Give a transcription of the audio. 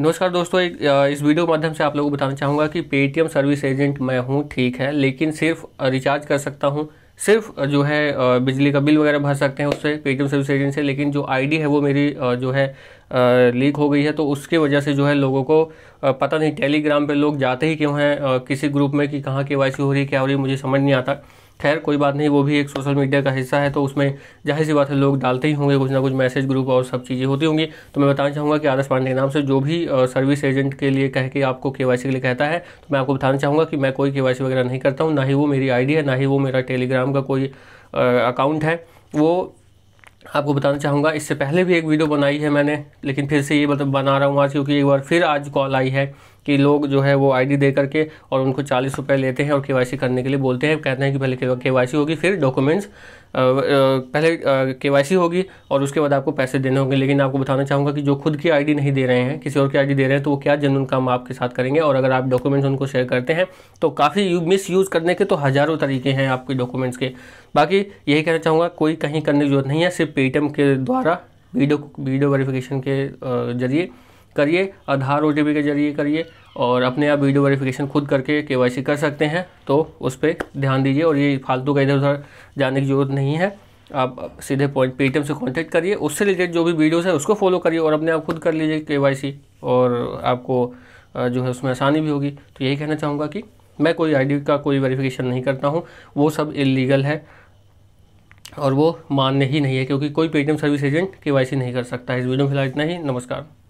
नमस्कार दोस्तों एक इस वीडियो के माध्यम से आप लोगों को बताना चाहूँगा कि पेटीएम सर्विस एजेंट मैं हूँ ठीक है लेकिन सिर्फ रिचार्ज कर सकता हूँ सिर्फ जो है बिजली का बिल वगैरह भर सकते हैं उससे पेटीएम सर्विस एजेंट से लेकिन जो आईडी है वो मेरी जो है लीक हो गई है तो उसके वजह से जो है लोगों को पता नहीं टेलीग्राम पे लोग जाते ही क्यों हैं किसी ग्रुप में कि कहाँ के वाई हो रही है क्या हो रही है मुझे समझ नहीं आता खैर कोई बात नहीं वो भी एक सोशल मीडिया का हिस्सा है तो उसमें जाहिर सी बात है लोग डालते ही होंगे कुछ ना कुछ मैसेज ग्रुप और सब चीज़ें होती होंगी तो मैं बताना चाहूँगा कि आदर्श पांडे के नाम से जो भी सर्विस एजेंट के लिए कह के आपको के के लिए कहता है तो मैं आपको बताना चाहूँगा कि मैं कोई के वगैरह नहीं करता हूँ ना ही वो मेरी आई है ना ही वो मेरा टेलीग्राम का कोई अकाउंट है वो आपको बताना चाहूँगा इससे पहले भी एक वीडियो बनाई है मैंने लेकिन फिर से ये मतलब बना रहा हूँ आज क्योंकि एक बार फिर आज कॉल आई है कि लोग जो है वो आईडी दे करके और उनको चालीस रुपये लेते हैं और के करने के लिए बोलते हैं कहते हैं कि पहले केवाईसी होगी फिर डॉक्यूमेंट्स पहले के होगी और उसके बाद आपको पैसे देने होंगे लेकिन आपको बताना चाहूँगा कि जो खुद की आईडी नहीं दे रहे हैं किसी और की आईडी दे रहे हैं तो वो क्या जनून काम आपके साथ करेंगे और अगर आप डॉक्यूमेंट्स उनको शेयर करते हैं तो काफ़ी मिस यूज़ करने के तो हज़ारों तरीके हैं आपके डॉक्यूमेंट्स के बाकी यही कहना चाहूँगा कोई कहीं करने की जरूरत नहीं है सिर्फ पेटीएम के द्वारा वीडियो वीडियो वेरिफिकेशन के जरिए करिए आधार ओ के जरिए करिए और अपने आप वीडियो वेरिफिकेशन खुद करके के कर सकते हैं तो उस पर ध्यान दीजिए और ये फालतू का इधर उधर जाने की ज़रूरत नहीं है आप सीधे पॉइंट पेटीएम से कांटेक्ट करिए उससे रिलेटेड जो भी वीडियोस हैं उसको फॉलो करिए और अपने आप खुद कर लीजिए के और आपको जो है उसमें आसानी भी होगी तो यही कहना चाहूँगा कि मैं कोई आई का कोई वेरीफिकेशन नहीं करता हूँ वो सब इलीगल है और वो मान्य ही नहीं है क्योंकि कोई पेटीएम सर्विस एजेंट के नहीं कर सकता है इस वीडियो में फिलहाल इतना ही नमस्कार